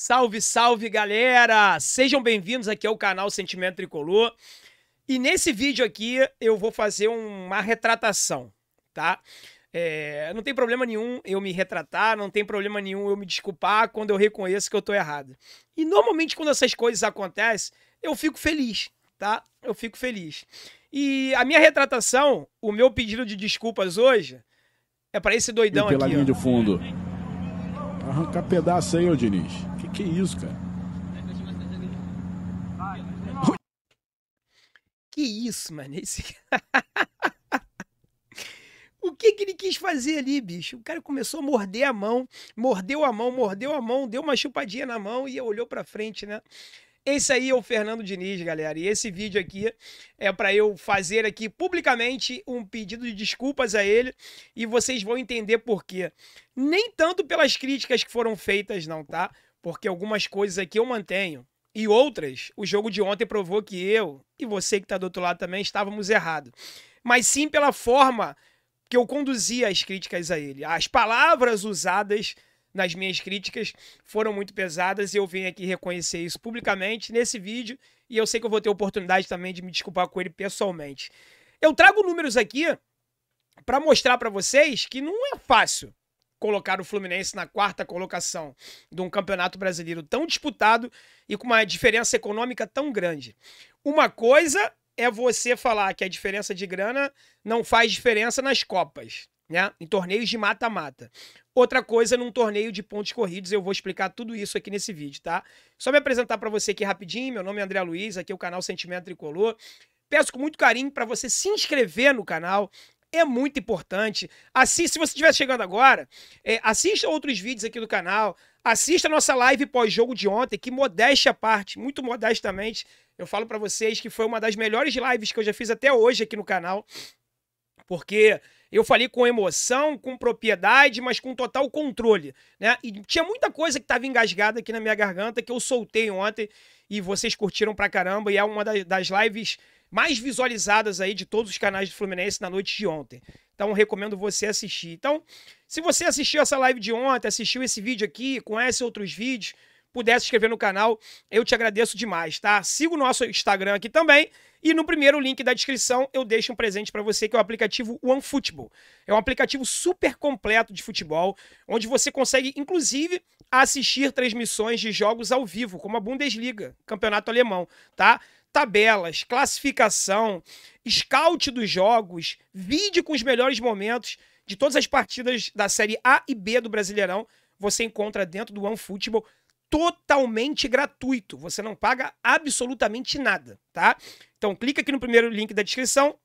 Salve, salve galera! Sejam bem-vindos aqui ao canal Sentimento Tricolor. E nesse vídeo aqui eu vou fazer uma retratação, tá? É, não tem problema nenhum eu me retratar, não tem problema nenhum eu me desculpar quando eu reconheço que eu tô errado. E normalmente quando essas coisas acontecem, eu fico feliz, tá? Eu fico feliz. E a minha retratação, o meu pedido de desculpas hoje, é para esse doidão e pela aqui. Pela linha ó. de fundo. Arrancar pedaço aí, ô Diniz. Que que é isso, cara? Que isso, mano? Esse... o que, que ele quis fazer ali, bicho? O cara começou a morder a mão, mordeu a mão, mordeu a mão, deu uma chupadinha na mão e olhou pra frente, né? Esse aí é o Fernando Diniz, galera. E esse vídeo aqui é para eu fazer aqui publicamente um pedido de desculpas a ele e vocês vão entender por quê. Nem tanto pelas críticas que foram feitas, não, tá? Porque algumas coisas aqui eu mantenho. E outras, o jogo de ontem provou que eu e você que está do outro lado também estávamos errados. Mas sim pela forma que eu conduzia as críticas a ele. As palavras usadas nas minhas críticas foram muito pesadas e eu vim aqui reconhecer isso publicamente nesse vídeo e eu sei que eu vou ter oportunidade também de me desculpar com ele pessoalmente. Eu trago números aqui para mostrar para vocês que não é fácil colocar o Fluminense na quarta colocação de um campeonato brasileiro tão disputado e com uma diferença econômica tão grande. Uma coisa é você falar que a diferença de grana não faz diferença nas Copas né? Em torneios de mata-mata. Outra coisa, num torneio de pontos corridos, eu vou explicar tudo isso aqui nesse vídeo, tá? Só me apresentar para você aqui rapidinho, meu nome é André Luiz, aqui é o canal Sentimento Tricolor. Peço com muito carinho para você se inscrever no canal, é muito importante. Assista, se você estiver chegando agora, é, assista outros vídeos aqui do canal, assista a nossa live pós-jogo de ontem, que modéstia a parte, muito modestamente, eu falo para vocês que foi uma das melhores lives que eu já fiz até hoje aqui no canal, porque eu falei com emoção, com propriedade, mas com total controle, né? E tinha muita coisa que estava engasgada aqui na minha garganta que eu soltei ontem e vocês curtiram pra caramba e é uma das lives mais visualizadas aí de todos os canais do Fluminense na noite de ontem. Então recomendo você assistir. Então, se você assistiu essa live de ontem, assistiu esse vídeo aqui, conhece outros vídeos, puder se inscrever no canal, eu te agradeço demais, tá? Siga o nosso Instagram aqui também. E no primeiro link da descrição eu deixo um presente para você que é o aplicativo OneFootball. É um aplicativo super completo de futebol, onde você consegue inclusive assistir transmissões de jogos ao vivo, como a Bundesliga, Campeonato Alemão, tá? Tabelas, classificação, scout dos jogos, vídeo com os melhores momentos de todas as partidas da série A e B do Brasileirão, você encontra dentro do OneFootball totalmente gratuito. Você não paga absolutamente nada, tá? Então clica aqui no primeiro link da descrição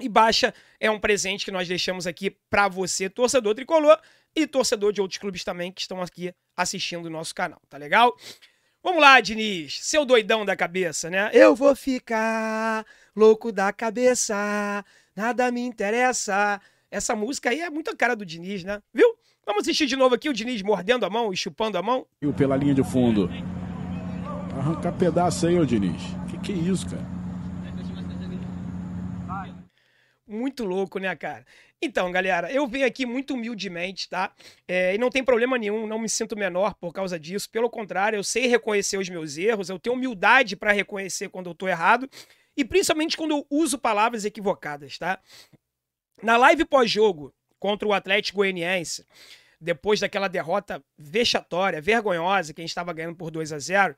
e baixa. É um presente que nós deixamos aqui para você, torcedor tricolor e torcedor de outros clubes também que estão aqui assistindo o nosso canal, tá legal? Vamos lá, Diniz, seu doidão da cabeça, né? Eu vou ficar louco da cabeça, nada me interessa. Essa música aí é muito a cara do Diniz, né? Viu? Vamos assistir de novo aqui o Diniz mordendo a mão e chupando a mão. E o pela linha de fundo. Arrancar pedaço aí, ô Diniz. Que que é isso, cara? Muito louco, né, cara? Então, galera, eu venho aqui muito humildemente, tá? É, e não tem problema nenhum, não me sinto menor por causa disso. Pelo contrário, eu sei reconhecer os meus erros, eu tenho humildade para reconhecer quando eu tô errado e principalmente quando eu uso palavras equivocadas, tá? Na live pós-jogo, contra o Atlético Goianiense, depois daquela derrota vexatória, vergonhosa, que a gente estava ganhando por 2 a 0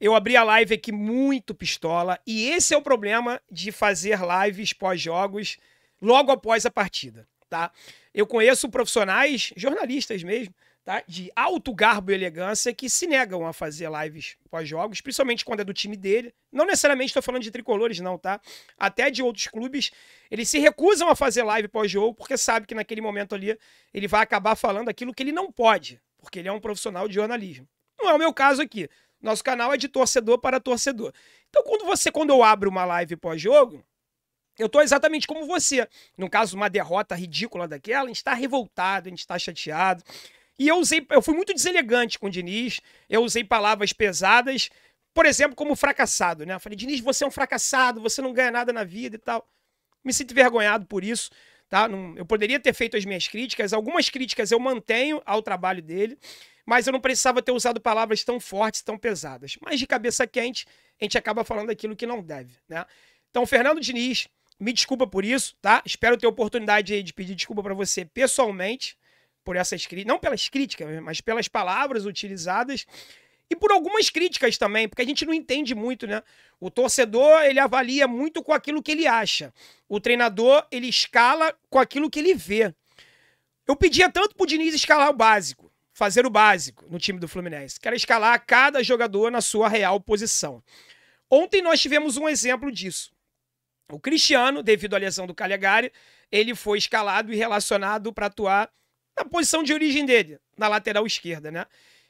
eu abri a live aqui muito pistola, e esse é o problema de fazer lives pós-jogos logo após a partida tá? Eu conheço profissionais, jornalistas mesmo, tá? De alto garbo e elegância que se negam a fazer lives pós-jogos, principalmente quando é do time dele. Não necessariamente estou falando de tricolores, não, tá? Até de outros clubes, eles se recusam a fazer live pós-jogo porque sabe que naquele momento ali ele vai acabar falando aquilo que ele não pode, porque ele é um profissional de jornalismo. Não é o meu caso aqui. Nosso canal é de torcedor para torcedor. Então, quando você, quando eu abro uma live pós-jogo, eu estou exatamente como você. No caso, uma derrota ridícula daquela, a gente está revoltado, a gente está chateado. E eu usei, eu fui muito deselegante com o Diniz, eu usei palavras pesadas, por exemplo, como fracassado, né? Eu falei, Diniz, você é um fracassado, você não ganha nada na vida e tal. Me sinto envergonhado por isso, tá? Não, eu poderia ter feito as minhas críticas, algumas críticas eu mantenho ao trabalho dele, mas eu não precisava ter usado palavras tão fortes, tão pesadas. Mas de cabeça quente, a gente acaba falando aquilo que não deve, né? Então, Fernando Diniz, me desculpa por isso, tá? Espero ter oportunidade de pedir desculpa para você pessoalmente por essas críticas, não pelas críticas, mas pelas palavras utilizadas e por algumas críticas também, porque a gente não entende muito, né? O torcedor, ele avalia muito com aquilo que ele acha. O treinador, ele escala com aquilo que ele vê. Eu pedia tanto pro Diniz escalar o básico, fazer o básico no time do Fluminense, que era escalar cada jogador na sua real posição. Ontem nós tivemos um exemplo disso. O Cristiano, devido à lesão do Calegari, ele foi escalado e relacionado para atuar na posição de origem dele, na lateral esquerda, né?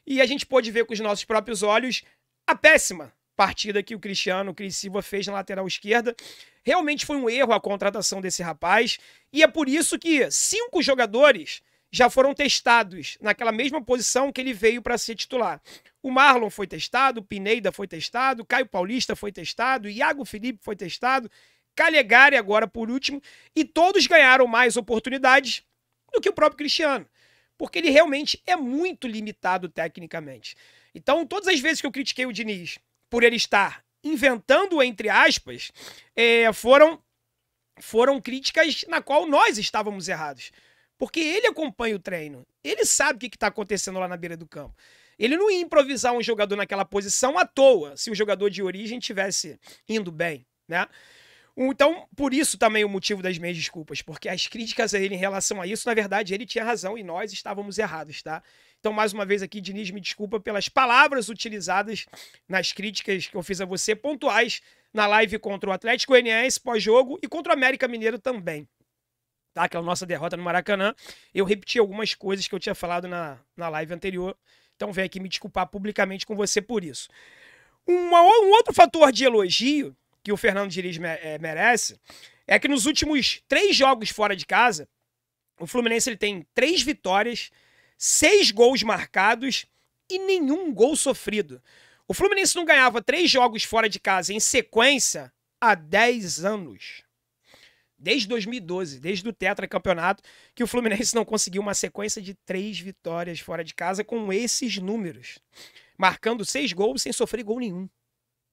E a gente pôde ver com os nossos próprios olhos a péssima partida que o Cristiano, o Cris Silva fez na lateral esquerda. Realmente foi um erro a contratação desse rapaz, e é por isso que cinco jogadores já foram testados naquela mesma posição que ele veio para ser titular. O Marlon foi testado, o Pineda foi testado, o Caio Paulista foi testado, Iago Felipe foi testado Calegari agora por último, e todos ganharam mais oportunidades do que o próprio Cristiano, porque ele realmente é muito limitado tecnicamente. Então, todas as vezes que eu critiquei o Diniz por ele estar inventando, entre aspas, é, foram, foram críticas na qual nós estávamos errados. Porque ele acompanha o treino, ele sabe o que está acontecendo lá na beira do campo. Ele não ia improvisar um jogador naquela posição à toa, se o jogador de origem tivesse indo bem, né? Então, por isso também o motivo das minhas desculpas, porque as críticas a ele em relação a isso, na verdade, ele tinha razão e nós estávamos errados, tá? Então, mais uma vez aqui, Diniz, me desculpa pelas palavras utilizadas nas críticas que eu fiz a você, pontuais, na live contra o Atlético Goianiense pós-jogo e contra o América Mineiro também. Tá? Aquela nossa derrota no Maracanã, eu repeti algumas coisas que eu tinha falado na, na live anterior. Então, vem aqui me desculpar publicamente com você por isso. Uma, um outro fator de elogio que o Fernando Diniz eh, merece é que nos últimos três jogos fora de casa, o Fluminense ele tem três vitórias, seis gols marcados e nenhum gol sofrido. O Fluminense não ganhava três jogos fora de casa em sequência há 10 anos. Desde 2012, desde o tetracampeonato, que o Fluminense não conseguiu uma sequência de três vitórias fora de casa com esses números. Marcando seis gols sem sofrer gol nenhum.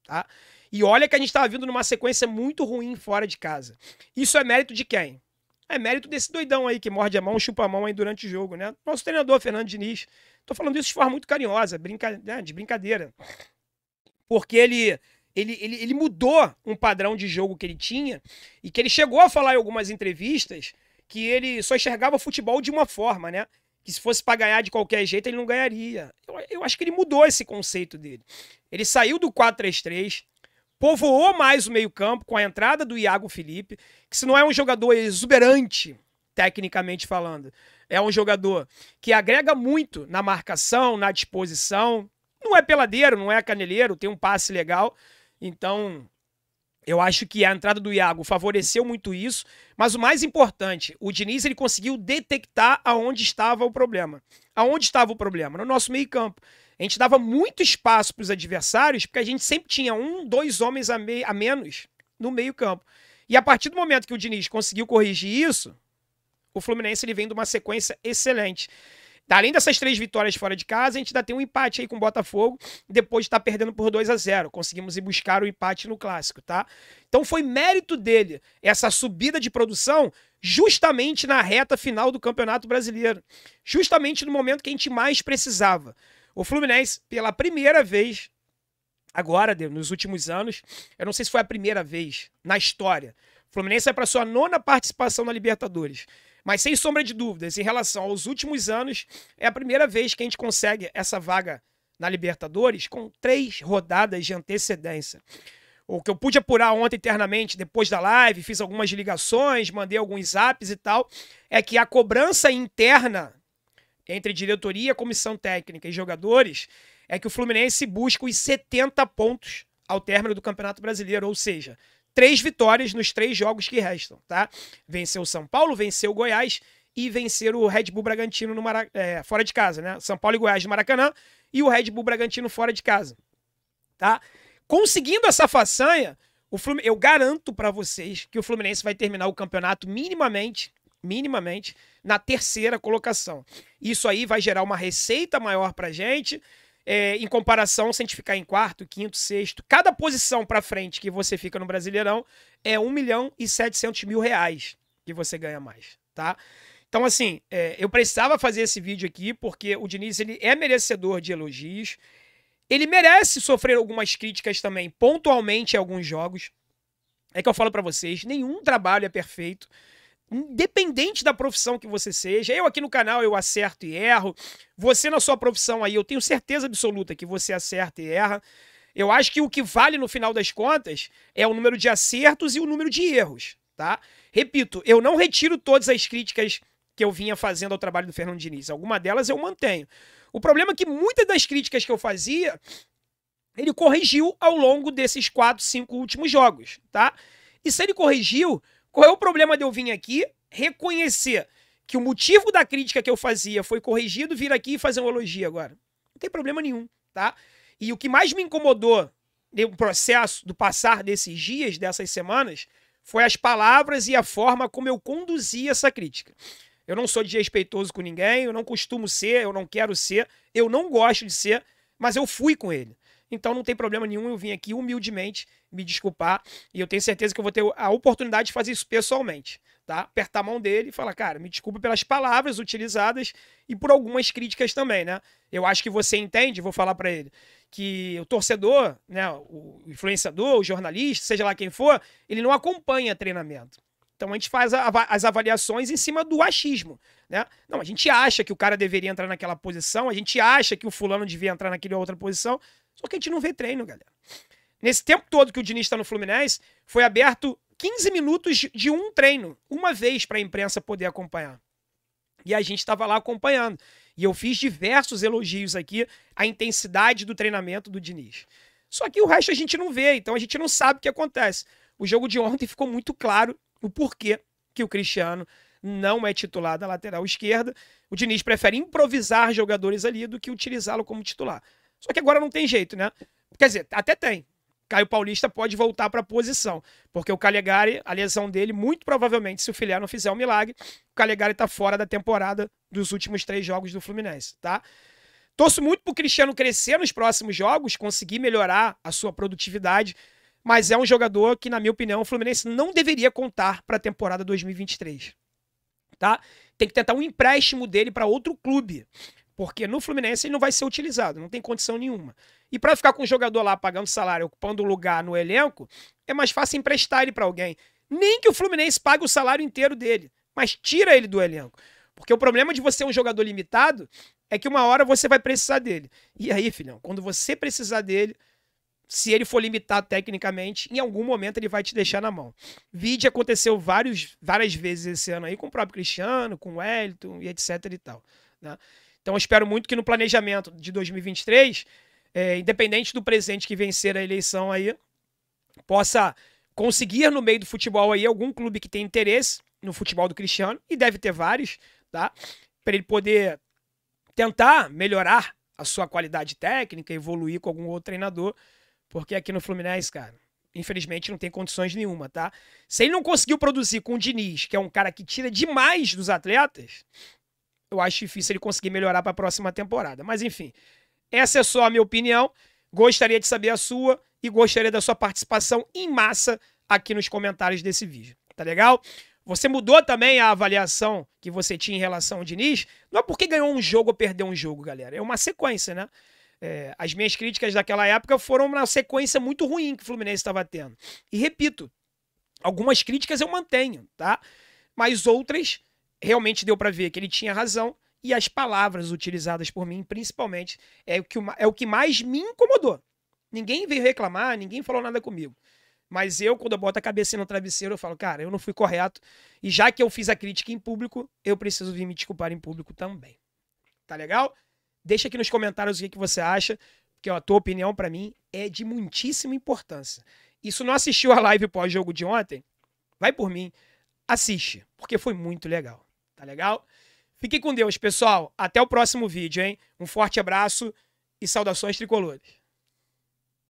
Tá? E olha que a gente estava vindo numa sequência muito ruim fora de casa. Isso é mérito de quem? É mérito desse doidão aí que morde a mão, chupa a mão aí durante o jogo, né? Nosso treinador, Fernando Diniz. Tô falando isso de forma muito carinhosa, brinca... Né, de brincadeira. Porque ele, ele, ele, ele mudou um padrão de jogo que ele tinha e que ele chegou a falar em algumas entrevistas que ele só enxergava futebol de uma forma, né? Que se fosse para ganhar de qualquer jeito, ele não ganharia. Eu, eu, acho que ele mudou esse conceito dele. Ele saiu do 4-3-3, povoou mais o meio-campo com a entrada do Iago Felipe, que se não é um jogador exuberante, tecnicamente falando, é um jogador que agrega muito na marcação, na disposição. Não é peladeiro, não é caneleiro, tem um passe legal. Então, eu acho que a entrada do Iago favoreceu muito isso, mas o mais importante, o Diniz ele conseguiu detectar aonde estava o problema. Aonde estava o problema? No nosso meio-campo. A gente dava muito espaço para os adversários, porque a gente sempre tinha um, dois homens a, me a menos no meio-campo. E a partir do momento que o Diniz conseguiu corrigir isso, o Fluminense ele vem de uma sequência excelente. Além dessas três vitórias fora de casa, a gente ainda tem um empate aí com o Botafogo, depois de estar tá perdendo por 2 a 0 Conseguimos ir buscar o empate no clássico, tá? Então foi mérito dele essa subida de produção justamente na reta final do Campeonato Brasileiro. Justamente no momento que a gente mais precisava. O Fluminense, pela primeira vez, agora, nos últimos anos, eu não sei se foi a primeira vez na história, o Fluminense é para sua nona participação na Libertadores. Mas sem sombra de dúvidas, em relação aos últimos anos, é a primeira vez que a gente consegue essa vaga na Libertadores com três rodadas de antecedência. O que eu pude apurar ontem internamente, depois da live, fiz algumas ligações, mandei alguns apps e tal, é que a cobrança interna entre diretoria, comissão técnica e jogadores é que o Fluminense busca os 70 pontos ao término do Campeonato Brasileiro, ou seja, três vitórias nos três jogos que restam, tá? Venceu o São Paulo, venceu o Goiás e vencer o Red Bull Bragantino no Mara... é, fora de casa, né? São Paulo e Goiás no Maracanã e o Red Bull Bragantino fora de casa, tá? Conseguindo essa façanha, o eu garanto para vocês que o Fluminense vai terminar o campeonato minimamente, minimamente na terceira colocação. Isso aí vai gerar uma receita maior para gente. É, em comparação, se a gente ficar em quarto, quinto, sexto, cada posição para frente que você fica no Brasileirão é 1 milhão e 700 mil reais que você ganha mais, tá? Então, assim, é, eu precisava fazer esse vídeo aqui porque o Diniz ele é merecedor de elogios. Ele merece sofrer algumas críticas também, pontualmente, em alguns jogos. É que eu falo para vocês, nenhum trabalho é perfeito independente da profissão que você seja. Eu aqui no canal eu acerto e erro. Você na sua profissão aí, eu tenho certeza absoluta que você acerta e erra. Eu acho que o que vale no final das contas é o número de acertos e o número de erros, tá? Repito, eu não retiro todas as críticas que eu vinha fazendo ao trabalho do Fernando Diniz. Alguma delas eu mantenho. O problema é que muitas das críticas que eu fazia, ele corrigiu ao longo desses quatro, cinco últimos jogos, tá? E se ele corrigiu, qual é o problema de eu vir aqui reconhecer que o motivo da crítica que eu fazia foi corrigido, vir aqui e fazer um elogio agora? Não tem problema nenhum, tá? E o que mais me incomodou no processo do passar desses dias, dessas semanas, foi as palavras e a forma como eu conduzi essa crítica. Eu não sou desrespeitoso com ninguém, eu não costumo ser, eu não quero ser, eu não gosto de ser, mas eu fui com ele. Então não tem problema nenhum eu vim aqui humildemente me desculpar. E eu tenho certeza que eu vou ter a oportunidade de fazer isso pessoalmente. Tá? Apertar a mão dele e falar, cara, me desculpa pelas palavras utilizadas e por algumas críticas também, né? Eu acho que você entende, vou falar para ele, que o torcedor, né, o influenciador, o jornalista, seja lá quem for, ele não acompanha treinamento. Então a gente faz a, as avaliações em cima do achismo, né? Não, a gente acha que o cara deveria entrar naquela posição, a gente acha que o fulano devia entrar naquela outra posição, só que a gente não vê treino, galera. Nesse tempo todo que o Diniz está no Fluminense, foi aberto 15 minutos de um treino, uma vez para a imprensa poder acompanhar. E a gente estava lá acompanhando. E eu fiz diversos elogios aqui à intensidade do treinamento do Diniz. Só que o resto a gente não vê, então a gente não sabe o que acontece. O jogo de ontem ficou muito claro o porquê que o Cristiano não é titular da lateral esquerda. O Diniz prefere improvisar jogadores ali do que utilizá-lo como titular. Só que agora não tem jeito, né? Quer dizer, até tem. Caio Paulista pode voltar para a posição, porque o Calegari, a lesão dele, muito provavelmente, se o Filé não fizer um milagre, o Calegari está fora da temporada dos últimos três jogos do Fluminense, tá? Torço muito para o Cristiano crescer nos próximos jogos, conseguir melhorar a sua produtividade, mas é um jogador que, na minha opinião, o Fluminense não deveria contar para a temporada 2023, tá? Tem que tentar um empréstimo dele para outro clube porque no Fluminense ele não vai ser utilizado, não tem condição nenhuma. E para ficar com o jogador lá pagando salário, ocupando lugar no elenco, é mais fácil emprestar ele para alguém. Nem que o Fluminense pague o salário inteiro dele, mas tira ele do elenco. Porque o problema de você ser um jogador limitado é que uma hora você vai precisar dele. E aí, filhão, quando você precisar dele, se ele for limitado tecnicamente, em algum momento ele vai te deixar na mão. Vide aconteceu vários, várias vezes esse ano aí com o próprio Cristiano, com o Wellington e etc e tal. Né? Então, eu espero muito que no planejamento de 2023, é, independente do presidente que vencer a eleição aí, possa conseguir no meio do futebol aí algum clube que tem interesse no futebol do Cristiano, e deve ter vários, tá? Para ele poder tentar melhorar a sua qualidade técnica, evoluir com algum outro treinador, porque aqui no Fluminense, cara, infelizmente não tem condições nenhuma, tá? Se ele não conseguiu produzir com o Diniz, que é um cara que tira demais dos atletas, eu acho difícil ele conseguir melhorar para a próxima temporada. Mas enfim, essa é só a minha opinião. Gostaria de saber a sua e gostaria da sua participação em massa aqui nos comentários desse vídeo. Tá legal? Você mudou também a avaliação que você tinha em relação ao Diniz? Não é porque ganhou um jogo ou perdeu um jogo, galera. É uma sequência, né? É, as minhas críticas daquela época foram uma sequência muito ruim que o Fluminense estava tendo. E repito, algumas críticas eu mantenho, tá? Mas outras realmente deu para ver que ele tinha razão e as palavras utilizadas por mim, principalmente, é o que, é o que mais me incomodou. Ninguém veio reclamar, ninguém falou nada comigo. Mas eu, quando eu boto a cabeça no travesseiro, eu falo, cara, eu não fui correto. E já que eu fiz a crítica em público, eu preciso vir me desculpar em público também. Tá legal? Deixa aqui nos comentários o que, você acha, porque ó, a tua opinião para mim é de muitíssima importância. isso não assistiu a live pós-jogo de ontem, vai por mim, assiste, porque foi muito legal. Tá legal? Fique com Deus, pessoal. Até o próximo vídeo, hein? Um forte abraço e saudações tricolores.